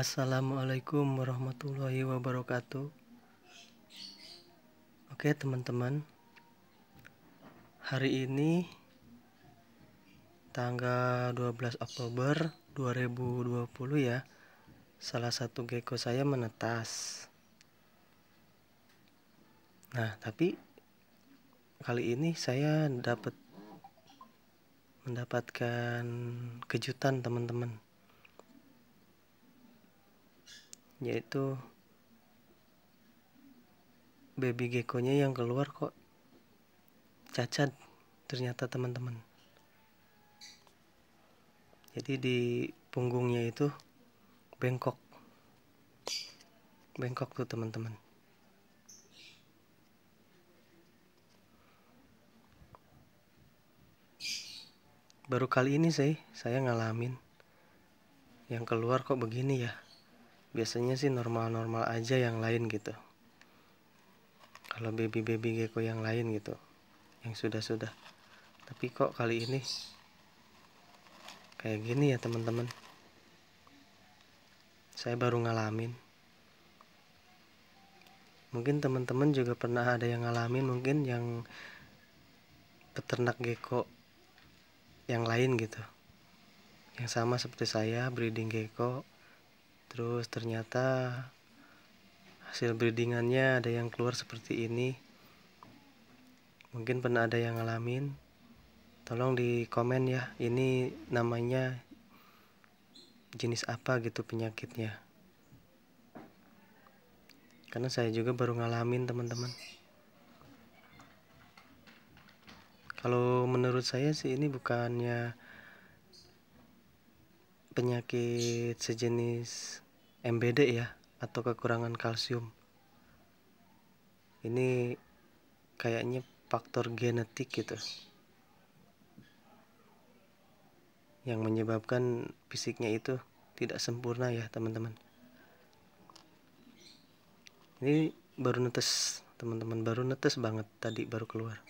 Assalamualaikum warahmatullahi wabarakatuh. Oke, teman-teman. Hari ini tanggal 12 Oktober 2020 ya. Salah satu gecko saya menetas. Nah, tapi kali ini saya dapat mendapatkan kejutan, teman-teman yaitu baby geckonya yang keluar kok cacat ternyata teman-teman jadi di punggungnya itu bengkok bengkok tuh teman-teman baru kali ini sih saya ngalamin yang keluar kok begini ya biasanya sih normal-normal aja yang lain gitu kalau baby-baby gecko yang lain gitu yang sudah-sudah tapi kok kali ini kayak gini ya teman-teman saya baru ngalamin mungkin teman-teman juga pernah ada yang ngalamin mungkin yang peternak gecko yang lain gitu yang sama seperti saya breeding gecko terus ternyata hasil breedingannya ada yang keluar seperti ini mungkin pernah ada yang ngalamin tolong di komen ya ini namanya jenis apa gitu penyakitnya karena saya juga baru ngalamin teman-teman kalau menurut saya sih ini bukannya penyakit sejenis MBD ya atau kekurangan kalsium. Ini kayaknya faktor genetik gitu. Yang menyebabkan fisiknya itu tidak sempurna ya, teman-teman. Ini baru netes, teman-teman, baru netes banget tadi baru keluar.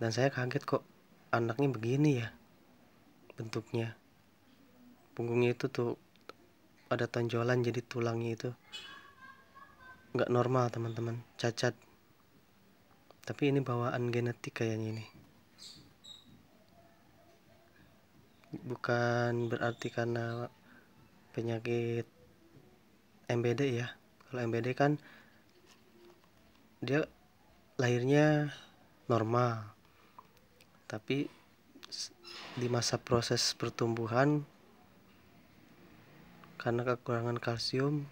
Dan saya kaget kok anaknya begini ya bentuknya punggungnya itu tuh ada tonjolan jadi tulangnya itu nggak normal teman-teman cacat tapi ini bawaan genetik kayaknya ini bukan berarti karena penyakit MBD ya kalau MBD kan dia lahirnya normal tapi di masa proses pertumbuhan karena kekurangan kalsium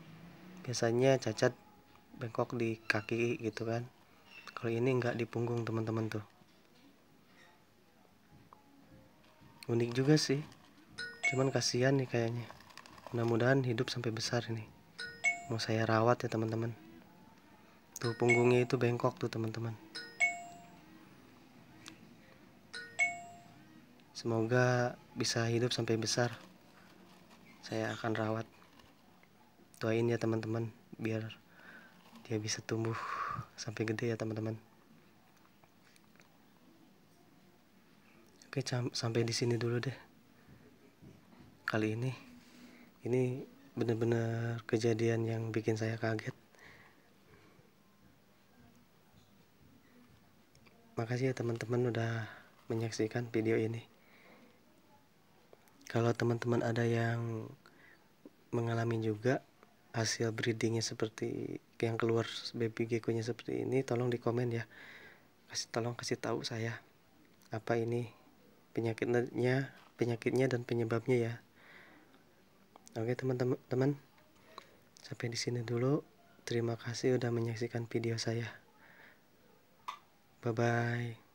biasanya cacat bengkok di kaki gitu kan kalau ini nggak di punggung teman-teman tuh unik juga sih cuman kasihan nih kayaknya mudah-mudahan hidup sampai besar ini mau saya rawat ya teman-teman tuh punggungnya itu bengkok tuh teman-teman semoga bisa hidup sampai besar saya akan rawat doain ya teman-teman biar dia bisa tumbuh sampai gede ya teman-teman oke sampai di sini dulu deh kali ini ini benar-benar kejadian yang bikin saya kaget makasih ya teman-teman udah menyaksikan video ini kalau teman-teman ada yang mengalami juga hasil breedingnya seperti yang keluar baby gecko-nya seperti ini, tolong di komen ya. Kasih tolong kasih tahu saya apa ini penyakitnya, penyakitnya dan penyebabnya ya. Oke teman-teman, sampai di sini dulu. Terima kasih sudah menyaksikan video saya. Bye bye.